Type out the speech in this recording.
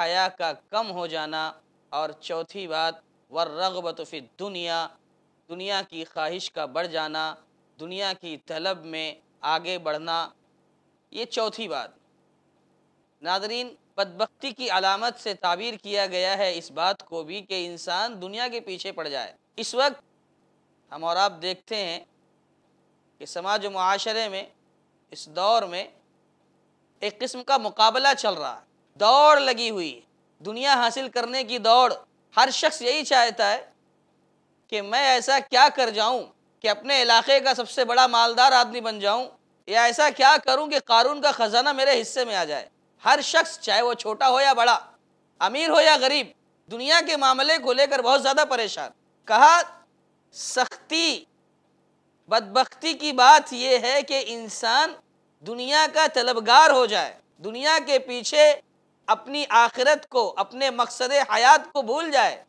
حیا کا کم ہو جانا اور چوتھی بات ورغبت فی دنیا دنیا کی خواہش کا بڑھ جانا دنیا کی طلب میں آگے بڑھنا یہ چوتھی بات ناظرین بدبختی کی علامت سے تعبیر کیا گیا ہے اس بات کو بھی کہ انسان دنیا کے پیچھے پڑ جائے اس وقت ہم اور آپ دیکھتے ہیں کہ سماج و معاشرے میں اس دور میں ایک قسم کا مقابلہ چل رہا ہے दौड़ लगी हुई दुनिया हासिल करने की दौड़ हर शख्स यही चाहता है कि मैं ऐसा क्या कर जाऊं कि अपने इलाके का सबसे बड़ा मालदार आदमी बन जाऊं या ऐसा क्या करूं कि कानून का ख़जाना मेरे हिस्से में आ जाए हर शख्स चाहे वो छोटा हो या बड़ा अमीर हो या गरीब दुनिया के मामले को लेकर बहुत ज़्यादा परेशान कहा सख्ती बदबख्ती की बात यह है कि इंसान दुनिया का तलबगार हो जाए दुनिया के पीछे अपनी आखिरत को अपने मकसद हयात को भूल जाए